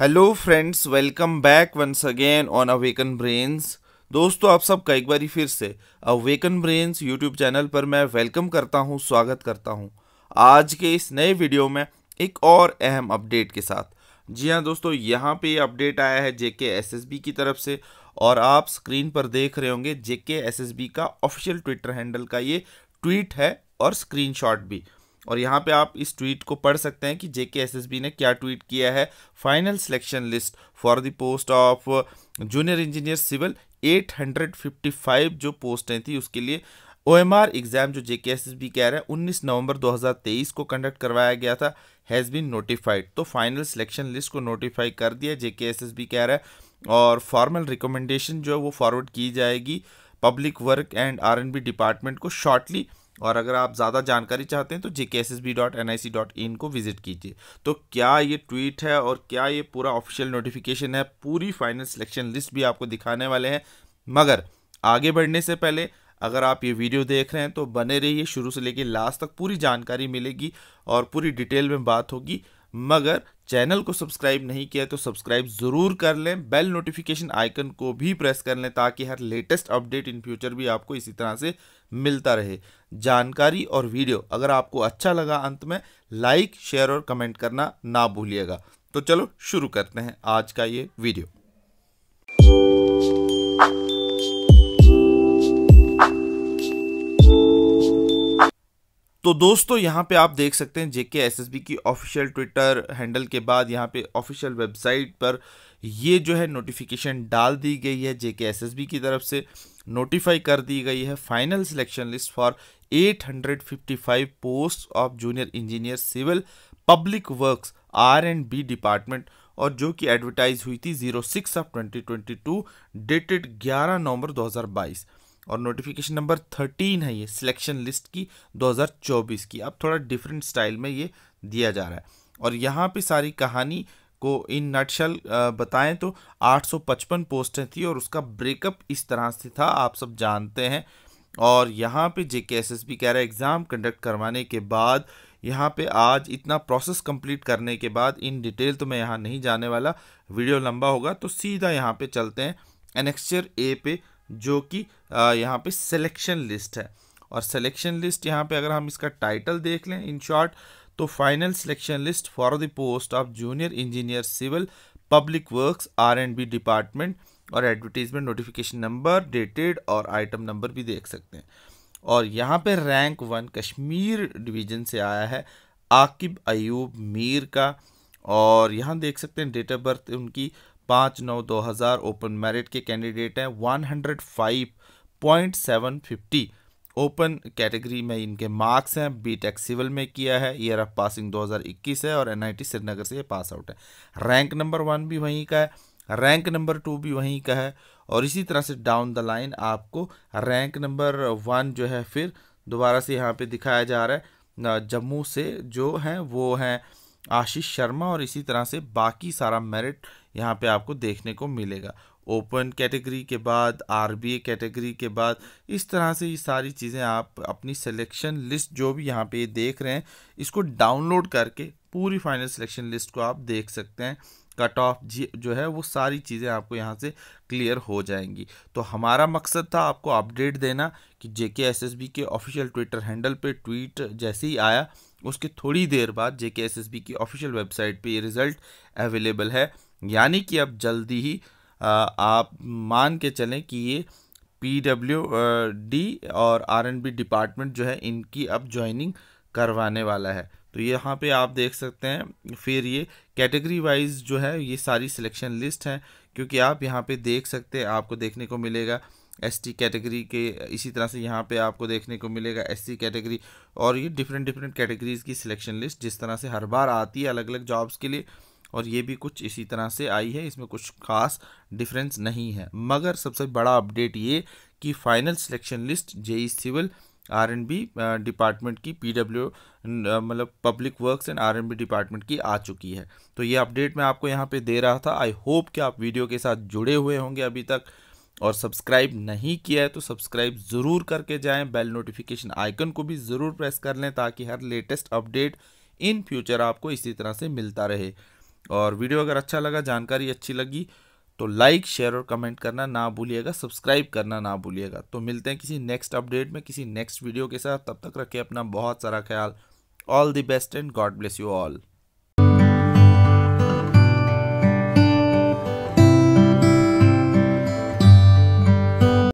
hello friends welcome back once again on awaken brains दोस्तों आप सबका एक बार फिर से अवेकन ब्रेन्स यूट्यूब चैनल पर मैं वेलकम करता हूं स्वागत करता हूं आज के इस नए वीडियो में एक और अहम अपडेट के साथ जी हाँ दोस्तों यहाँ पे अपडेट आया है जे के एस एस बी की तरफ से और आप स्क्रीन पर देख रहे होंगे जे एस एस बी का ऑफिशियल ट्विटर हैंडल का ये ट्वीट है और स्क्रीन भी और यहाँ पे आप इस ट्वीट को पढ़ सकते हैं कि जेके एसएसबी ने क्या ट्वीट किया है final selection list for the post of junior engineer civil 855 जो पोस्टें थी उसके लिए ओ एम आर एग्ज़ाम जो जे के एस एस बी कह रहा है उन्नीस नवंबर 2023 को कंडक्ट करवाया गया था हैज़ बीन नोटिफाइड तो फाइनल सिलेक्शन लिस्ट को नोटिफाई कर दिया जे के एस एस बी कह रहा है और फॉर्मल रिकमेंडेशन जो है वो फॉरवर्ड की जाएगी public work and R N B department को शॉर्टली और अगर आप ज़्यादा जानकारी चाहते हैं तो J S S B dot N I C dot in को विजिट कीजिए तो क्या ये ट्वीट है और क्या ये पूरा ऑफिशियल नोटिफिकेशन है पूरी फाइनल सिलेक्शन लिस्ट भी आपको दिखाने वाले हैं मगर आगे बढ़ने से पहले अगर आप ये वीडियो देख रहे हैं तो बने रहिए शुरू से लेकर लास्ट तक पूरी जानकारी मिलेगी और पूरी डिटेल में बात होगी मगर चैनल को सब्सक्राइब नहीं किया तो सब्सक्राइब ज़रूर कर लें बेल नोटिफिकेशन आइकन को भी प्रेस कर लें ताकि हर लेटेस्ट अपडेट इन फ्यूचर भी आपको इसी तरह से मिलता रहे जानकारी और वीडियो अगर आपको अच्छा लगा अंत में लाइक शेयर और कमेंट करना ना भूलिएगा तो चलो शुरू करते हैं आज का ये वीडियो तो दोस्तों यहाँ पे आप देख सकते हैं जेके एसएसबी की ऑफिशियल ट्विटर हैंडल के बाद यहाँ पे ऑफिशियल वेबसाइट पर ये जो है नोटिफिकेशन डाल दी गई है जेके एसएसबी की तरफ से नोटिफाई कर दी गई है final selection list for 855 post of junior engineer civil public works R and B department और जो कि एडवर्टाइज हुई थी zero six of two dated ग्यारह नवंबर बाईस और नोटिफिकेशन नंबर थर्टीन है ये सिलेक्शन लिस्ट की 2024 की अब थोड़ा डिफरेंट स्टाइल में ये दिया जा रहा है और यहाँ पे सारी कहानी को इन नटशल बताएं तो 855 पोस्टें थी और उसका ब्रेकअप इस तरह से था आप सब जानते हैं और यहाँ पे जे के एस एस बी कह रहा है एग्ज़ाम कंडक्ट करवाने के बाद यहाँ पे आज इतना प्रोसेस कंप्लीट करने के बाद इन डिटेल तो मैं यहाँ नहीं जाने वाला वीडियो लंबा होगा तो सीधा यहाँ पे चलते हैं एनेक्सचर ए पे जो कि यहाँ पे सिलेक्शन लिस्ट है और सिलेक्शन लिस्ट यहाँ पे अगर हम इसका टाइटल देख लें इन शॉर्ट तो final selection list for the post of junior engineer civil public works R and B department और एडवर्टीजमेंट नोटिफिकेशन नंबर डेटेड और आइटम नंबर भी देख सकते हैं और यहाँ पे रैंक वन कश्मीर डिवीज़न से आया है आकिब अयूब मीर का और यहाँ देख सकते हैं डेट ऑफ बर्थ उनकी पाँच नौ दो हज़ार ओपन मेरिट के कैंडिडेट हैं one hundred five point seven fifty open category में इनके मार्क्स हैं बीटेक सिविल में किया है ईयर ऑफ पासिंग 2021 है और एनआईटी श्रीनगर से ये पास आउट है रैंक नंबर वन भी वहीं का है रैंक नंबर टू भी वहीं का है और इसी तरह से डाउन द लाइन आपको रैंक नंबर वन जो है फिर दोबारा से यहाँ पे दिखाया जा रहा है जम्मू से जो हैं वो हैं आशीष शर्मा और इसी तरह से बाकी सारा मेरिट यहाँ पे आपको देखने को मिलेगा ओपन कैटेगरी के बाद आरबीए कैटेगरी के बाद इस तरह से ये सारी चीज़ें आप अपनी सिलेक्शन लिस्ट जो भी यहाँ पे देख रहे हैं इसको डाउनलोड करके पूरी फाइनल सिलेक्शन लिस्ट को आप देख सकते हैं कट ऑफ जो है वो सारी चीज़ें आपको यहाँ से क्लियर हो जाएंगी तो हमारा मकसद था आपको अपडेट देना कि J K K official Twitter handle पे ट्वीट जैसे ही आया उसके थोड़ी देर बाद जे की ऑफिशियल वेबसाइट पे ये रिज़ल्ट अवेलेबल है यानी कि अब जल्दी ही आ, आप मान के चलें कि ये पी डब्ल्यू डी और आर एन बी डिपार्टमेंट जो है इनकी अब ज्वाइनिंग करवाने वाला है तो यहाँ पे आप देख सकते हैं फिर ये कैटेगरी वाइज जो है ये सारी सिलेक्शन लिस्ट हैं क्योंकि आप यहाँ पे देख सकते हैं आपको देखने को मिलेगा एसटी कैटेगरी के इसी तरह से यहाँ पे आपको देखने को मिलेगा एससी कैटेगरी और ये डिफरेंट डिफरेंट कैटेगरीज़ की सिलेक्शन लिस्ट जिस तरह से हर बार आती है अलग अलग जॉब्स के लिए और ये भी कुछ इसी तरह से आई है इसमें कुछ खास डिफरेंस नहीं है मगर सबसे बड़ा अपडेट ये कि final selection list JE civil R and B department की पी डब्ल्यू मतलब public works and R N B department की आ चुकी है तो ये अपडेट मैं आपको यहाँ पर दे रहा था आई होप कि आप वीडियो के साथ जुड़े हुए होंगे अभी तक और सब्सक्राइब नहीं किया है तो सब्सक्राइब ज़रूर करके जाएं बेल नोटिफिकेशन आइकन को भी ज़रूर प्रेस कर लें ताकि हर लेटेस्ट अपडेट इन फ्यूचर आपको इसी तरह से मिलता रहे और वीडियो अगर अच्छा लगा जानकारी अच्छी लगी तो लाइक शेयर और कमेंट करना ना भूलिएगा सब्सक्राइब करना ना भूलिएगा तो मिलते हैं किसी नेक्स्ट अपडेट में किसी नेक्स्ट वीडियो के साथ तब तक रखें अपना बहुत सारा ख्याल all the best and God bless you all